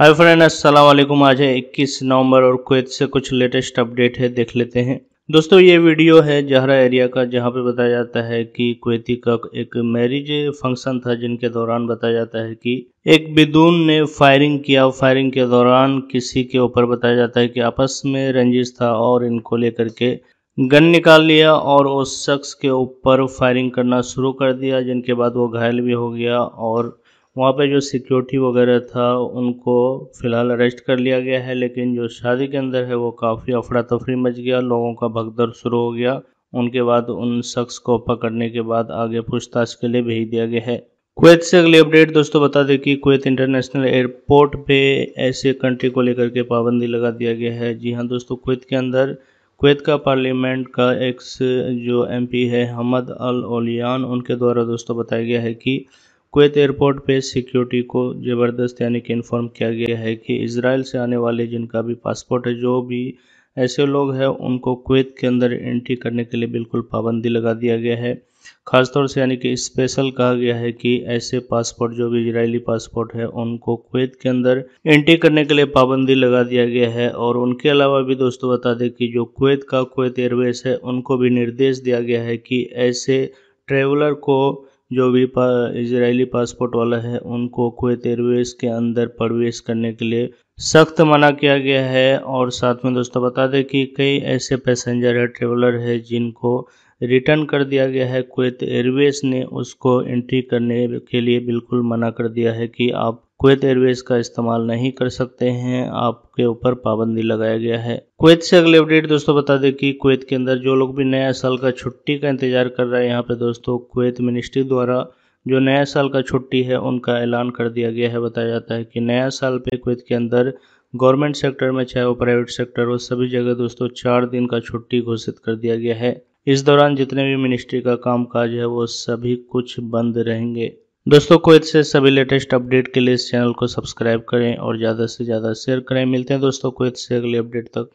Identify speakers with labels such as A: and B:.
A: hi friend अस्सलाम वालेकुम आज है 21 नवंबर और कुवैत से कुछ लेटेस्ट अपडेट है देख लेते हैं दोस्तों ये वीडियो है जहरा एरिया का जहाँ पे बताया जाता है कि कुवैती का एक मैरिज फंक्शन था जिनके दौरान बताया जाता है कि एक बिदून ने फायरिंग किया फायरिंग के दौरान किसी के ऊपर बताया जाता है कि आपस में रंजिश था और इनको लेकर के गन निकाल लिया और उस शख्स के ऊपर फायरिंग करना शुरू कर दिया जिनके बाद वो घायल भी हो गया और वहाँ पे जो सिक्योरिटी वगैरह था उनको फ़िलहाल अरेस्ट कर लिया गया है लेकिन जो शादी के अंदर है वो काफ़ी अफरा तफरी मच गया लोगों का भगदड़ शुरू हो गया उनके बाद उन शख्स को पकड़ने के बाद आगे पूछताछ के लिए भेज दिया गया है कुवैत से अगली अपडेट दोस्तों बता दें कि कुवैत इंटरनेशनल एयरपोर्ट पे ऐसे कंट्री को लेकर के पाबंदी लगा दिया गया है जी हाँ दोस्तों कुवैत के अंदर कुवैत का पार्लियामेंट का एक्स जो एमपी है हमद अल ओलियान उनके द्वारा दोस्तों बताया गया है कि कुवैत एयरपोर्ट पे सिक्योरिटी को ज़बरदस्त यानी कि इन्फॉर्म किया गया है कि इसराइल से आने वाले जिनका भी पासपोर्ट है जो भी ऐसे लोग हैं उनको कुवैत के अंदर एंट्री करने के लिए बिल्कुल पाबंदी लगा दिया गया है ख़ासतौर से यानी कि स्पेशल कहा गया है कि ऐसे पासपोर्ट जो भी इजरायली पासपोर्ट है उनको कुवैत के अंदर एंट्री करने के लिए पाबंदी लगा दिया गया है और उनके अलावा भी दोस्तों बता दें कि जो कुवैत का कुवैत एयरवेज है उनको भी निर्देश दिया गया है कि ऐसे ट्रेवलर को जो भी पा इजरायली पासपोर्ट वाला है उनको कुवैत एयरवेज के अंदर प्रवेश करने के लिए सख्त मना किया गया है और साथ में दोस्तों बता दें कि कई ऐसे पैसेंजर है ट्रेवलर है जिनको रिटर्न कर दिया गया है कुवैत एयरवेज ने उसको एंट्री करने के लिए बिल्कुल मना कर दिया है कि आप कुवैत एयरवेज का इस्तेमाल नहीं कर सकते हैं आपके ऊपर पाबंदी लगाया गया है कुवैत से अगले अपडेट दोस्तों बता दें कि कुवैत के अंदर जो लोग भी नया साल का छुट्टी का इंतजार कर रहे हैं यहाँ पे दोस्तों कुवैत मिनिस्ट्री द्वारा जो नया साल का छुट्टी है उनका ऐलान कर दिया गया है बताया जाता है कि नया साल पे कुवैत के अंदर गवर्नमेंट सेक्टर में चाहे वो प्राइवेट सेक्टर हो सभी जगह दोस्तों चार दिन का छुट्टी घोषित कर दिया गया है इस दौरान जितने भी मिनिस्ट्री का कामकाज है वो सभी कुछ बंद रहेंगे दोस्तों को से सभी लेटेस्ट अपडेट के लिए इस चैनल को सब्सक्राइब करें और ज़्यादा से ज़्यादा शेयर करें मिलते हैं दोस्तों को से अगले अपडेट तक